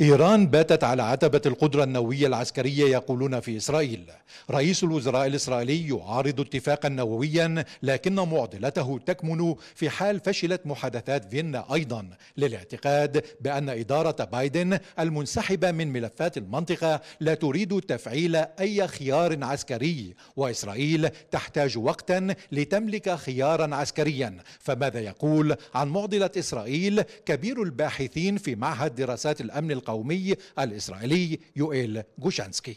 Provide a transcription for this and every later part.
إيران باتت على عتبة القدرة النووية العسكرية يقولون في إسرائيل رئيس الوزراء الإسرائيلي يعارض اتفاقا نوويا لكن معضلته تكمن في حال فشلت محادثات فيينا أيضا للاعتقاد بأن إدارة بايدن المنسحبة من ملفات المنطقة لا تريد تفعيل أي خيار عسكري وإسرائيل تحتاج وقتا لتملك خيارا عسكريا فماذا يقول عن معضلة إسرائيل كبير الباحثين في معهد دراسات الأمن القومي الإسرائيلي يوئيل جوشانسكي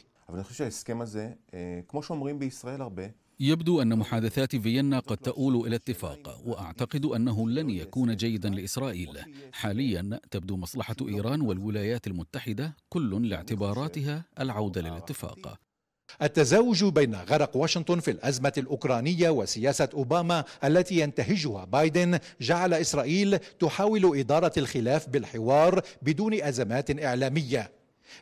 يبدو أن محادثات فيينا قد تؤول إلى اتفاق وأعتقد أنه لن يكون جيدا لإسرائيل حاليا تبدو مصلحة إيران والولايات المتحدة كل لاعتباراتها العودة للاتفاق التزاوج بين غرق واشنطن في الأزمة الأوكرانية وسياسة أوباما التي ينتهجها بايدن جعل إسرائيل تحاول إدارة الخلاف بالحوار بدون أزمات إعلامية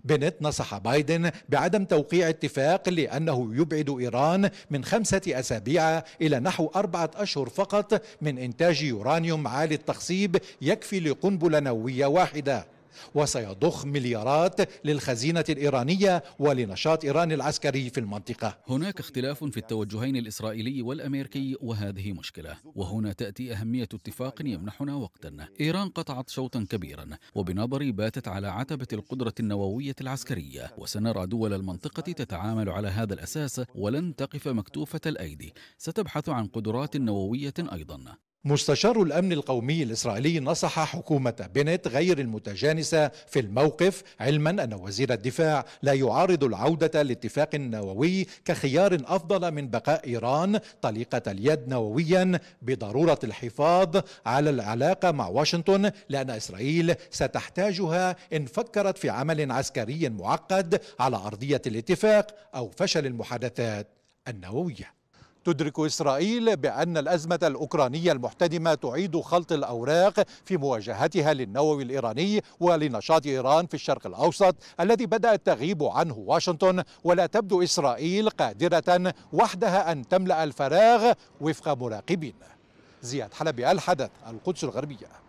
بنت نصح بايدن بعدم توقيع اتفاق لأنه يبعد إيران من خمسة أسابيع إلى نحو أربعة أشهر فقط من إنتاج يورانيوم عالي التخصيب يكفي لقنبلة نووية واحدة وسيضخ مليارات للخزينة الإيرانية ولنشاط إيران العسكري في المنطقة هناك اختلاف في التوجهين الإسرائيلي والأمريكي وهذه مشكلة وهنا تأتي أهمية اتفاق يمنحنا وقتا إيران قطعت شوطا كبيرا وبنظري باتت على عتبة القدرة النووية العسكرية وسنرى دول المنطقة تتعامل على هذا الأساس ولن تقف مكتوفة الأيدي ستبحث عن قدرات نووية أيضا مستشار الأمن القومي الإسرائيلي نصح حكومة بنت غير المتجانسة في الموقف علما أن وزير الدفاع لا يعارض العودة لاتفاق نووي كخيار أفضل من بقاء إيران طليقة اليد نوويا بضرورة الحفاظ على العلاقة مع واشنطن لأن إسرائيل ستحتاجها إن فكرت في عمل عسكري معقد على أرضية الاتفاق أو فشل المحادثات النوويه تدرك إسرائيل بأن الأزمة الأوكرانية المحتدمة تعيد خلط الأوراق في مواجهتها للنووي الإيراني ولنشاط إيران في الشرق الأوسط الذي بدأت تغيب عنه واشنطن ولا تبدو إسرائيل قادرة وحدها أن تملأ الفراغ وفق مراقبين زياد حلبي الحدث القدس الغربيه